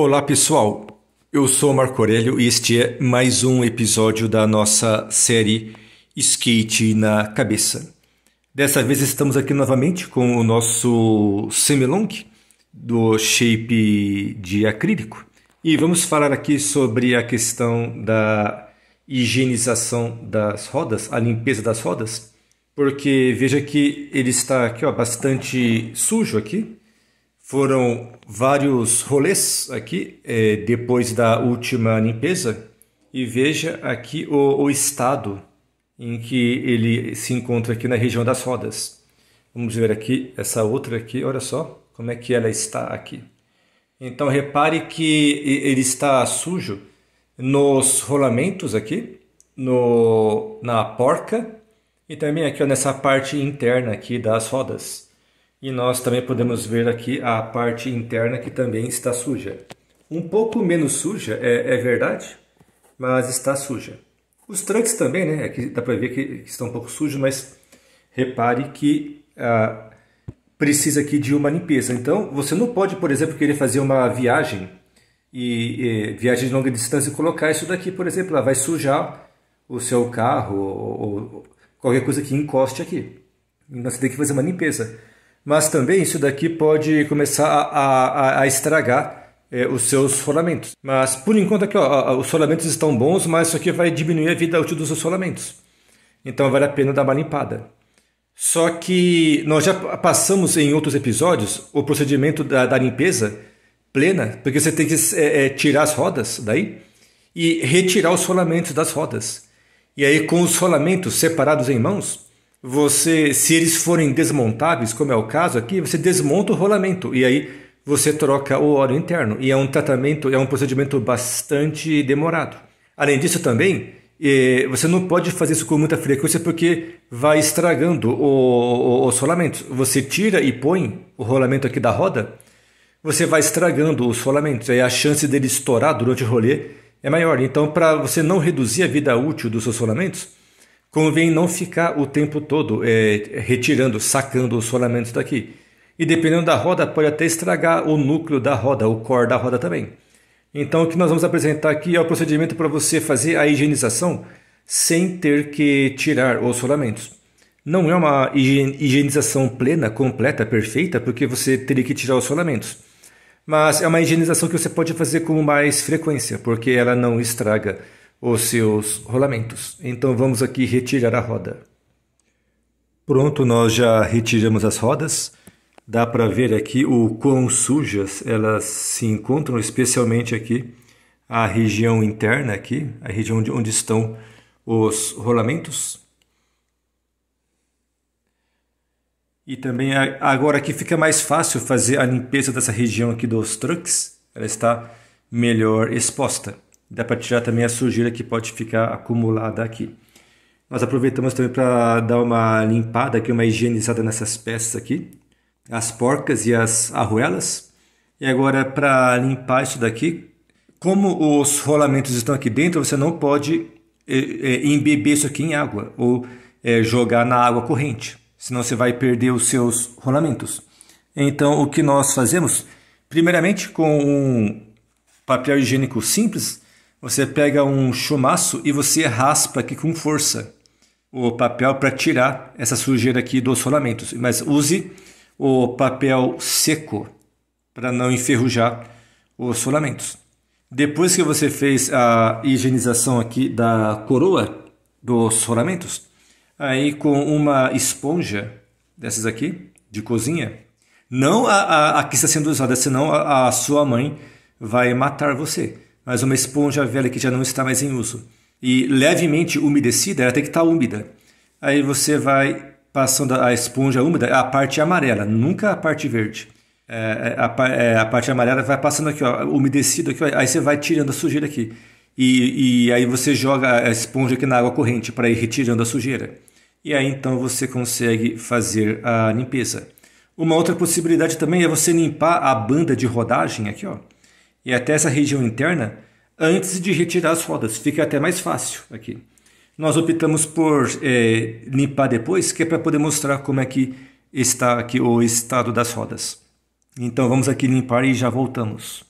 Olá pessoal, eu sou Marco Aurélio e este é mais um episódio da nossa série Skate na Cabeça. Dessa vez estamos aqui novamente com o nosso semilong do shape de acrílico e vamos falar aqui sobre a questão da higienização das rodas, a limpeza das rodas, porque veja que ele está aqui ó, bastante sujo aqui foram vários rolês aqui é, depois da última limpeza e veja aqui o, o, estado em que ele se encontra aqui na região das rodas. Vamos ver aqui essa outra aqui, olha só como é que ela está aqui. Então repare que ele está sujo nos rolamentos aqui, no, na porca e também aqui ó, nessa parte interna aqui das rodas. E nós também podemos ver aqui a parte interna que também está suja. Um pouco menos suja, é, é verdade, mas está suja. Os trunks também, né? Aqui dá para ver que estão um pouco sujos, mas repare que ah, precisa aqui de uma limpeza. Então, você não pode, por exemplo, querer fazer uma viagem e, e viagem de longa distância e colocar isso daqui, por exemplo, Ela ah, vai sujar o seu carro ou, ou qualquer coisa que encoste aqui. Então, você tem que fazer uma limpeza mas também isso daqui pode começar a, a, a estragar é, os seus rolamentos. Mas por enquanto aqui, ó, os rolamentos estão bons, mas isso aqui vai diminuir a vida útil dos seus Então vale a pena dar uma limpada. Só que nós já passamos em outros episódios o procedimento da, da limpeza plena, porque você tem que é, é, tirar as rodas daí e retirar os rolamentos das rodas. E aí, com os rolamentos separados em mãos, você, se eles forem desmontáveis, como é o caso aqui, você desmonta o rolamento e aí você troca o óleo interno. E é um tratamento, é um procedimento bastante demorado. Além disso também, eh, você não pode fazer isso com muita frequência porque vai estragando os rolamentos. Você tira e põe o rolamento aqui da roda, você vai estragando os rolamentos. Aí a chance dele estourar durante o rolê é maior. Então, para você não reduzir a vida útil dos seus rolamentos, convém não ficar o tempo todo é, retirando, sacando os solamentos daqui. E dependendo da roda, pode até estragar o núcleo da roda, o core da roda também. Então, o que nós vamos apresentar aqui é o procedimento para você fazer a higienização sem ter que tirar os solamentos. Não é uma higienização plena, completa, perfeita, porque você teria que tirar os solamentos. Mas é uma higienização que você pode fazer com mais frequência, porque ela não estraga os seus rolamentos. Então vamos aqui retirar a roda. Pronto, nós já retiramos as rodas. Dá para ver aqui o quão sujas elas se encontram, especialmente aqui a região interna aqui, a região onde estão os rolamentos. E também agora aqui fica mais fácil fazer a limpeza dessa região aqui dos trucks, ela está melhor exposta. Dá para tirar também a sujeira que pode ficar acumulada aqui. Nós aproveitamos também para dar uma limpada aqui, uma higienizada nessas peças aqui. As porcas e as arruelas. E agora para limpar isso daqui, como os rolamentos estão aqui dentro, você não pode é, é, embeber isso aqui em água ou é, jogar na água corrente, senão você vai perder os seus rolamentos. Então, o que nós fazemos? Primeiramente, com um papel higiênico simples, você pega um chumaço e você raspa aqui com força o papel para tirar essa sujeira aqui dos rolamentos. Mas use o papel seco para não enferrujar os rolamentos. Depois que você fez a higienização aqui da coroa dos rolamentos, aí com uma esponja dessas aqui de cozinha, não a, a, a que está sendo usada, senão a, a sua mãe vai matar você mas uma esponja velha que já não está mais em uso e levemente umedecida, ela tem que estar tá úmida. Aí você vai passando a esponja úmida, a parte amarela, nunca a parte verde. É, é a, é, a, parte amarela vai passando aqui, ó, umedecido aqui, ó, aí você vai tirando a sujeira aqui. E, e aí você joga a esponja aqui na água corrente para ir retirando a sujeira. E aí então você consegue fazer a limpeza. Uma outra possibilidade também é você limpar a banda de rodagem aqui, ó e até essa região interna antes de retirar as rodas. Fica até mais fácil aqui. Nós optamos por é, limpar depois, que é para poder mostrar como é que está aqui o estado das rodas. Então vamos aqui limpar e já voltamos.